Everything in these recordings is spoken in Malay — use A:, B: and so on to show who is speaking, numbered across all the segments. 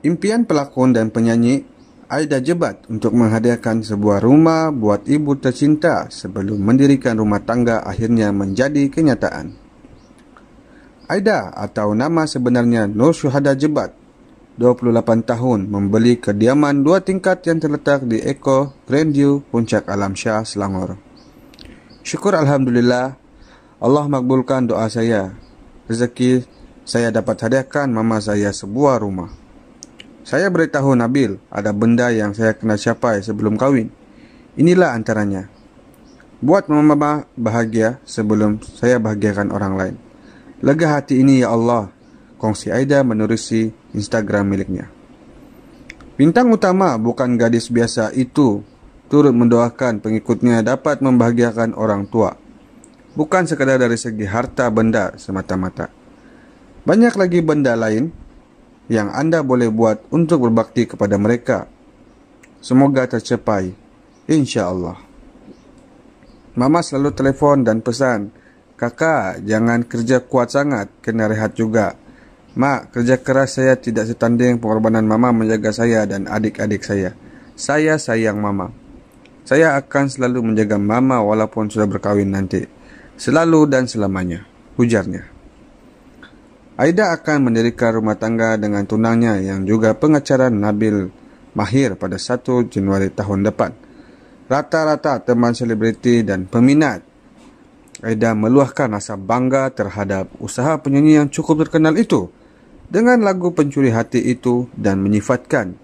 A: Impian pelakon dan penyanyi Aida Jebat untuk menghadirkan sebuah rumah buat ibu tercinta sebelum mendirikan rumah tangga akhirnya menjadi kenyataan. Aida atau nama sebenarnya Nur Syuhada Jebat, 28 tahun, membeli kediaman dua tingkat yang terletak di Eko Grandview, Puncak Alam Shah, Selangor. Syukur Alhamdulillah, Allah makbulkan doa saya. Rezeki saya dapat hadiahkan mama saya sebuah rumah. Saya beritahu Nabil ada benda yang saya kena siapai sebelum kahwin. Inilah antaranya. Buat mama bahagia sebelum saya bahagiakan orang lain. Lega hati ini ya Allah. Kongsi Aida menerusi Instagram miliknya. Bintang utama bukan gadis biasa itu turut mendoakan pengikutnya dapat membahagiakan orang tua. Bukan sekadar dari segi harta benda semata-mata. Banyak lagi benda lain yang anda boleh buat untuk berbakti kepada mereka. Semoga tercapai. InsyaAllah. Mama selalu telefon dan pesan, Kakak, jangan kerja kuat sangat, kena rehat juga. Mak, kerja keras saya tidak setanding pengorbanan Mama menjaga saya dan adik-adik saya. Saya sayang Mama. Saya akan selalu menjaga Mama walaupun sudah berkahwin nanti. Selalu dan selamanya. Hujarnya. Aida akan mendirikan rumah tangga dengan tunangnya yang juga pengacara Nabil Mahir pada 1 Januari tahun depan. Rata-rata teman selebriti dan peminat Aida meluahkan rasa bangga terhadap usaha penyanyi yang cukup terkenal itu dengan lagu pencuri hati itu dan menyifatkan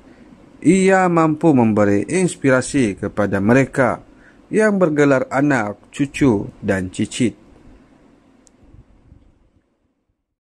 A: ia mampu memberi inspirasi kepada mereka yang bergelar anak, cucu dan cicit.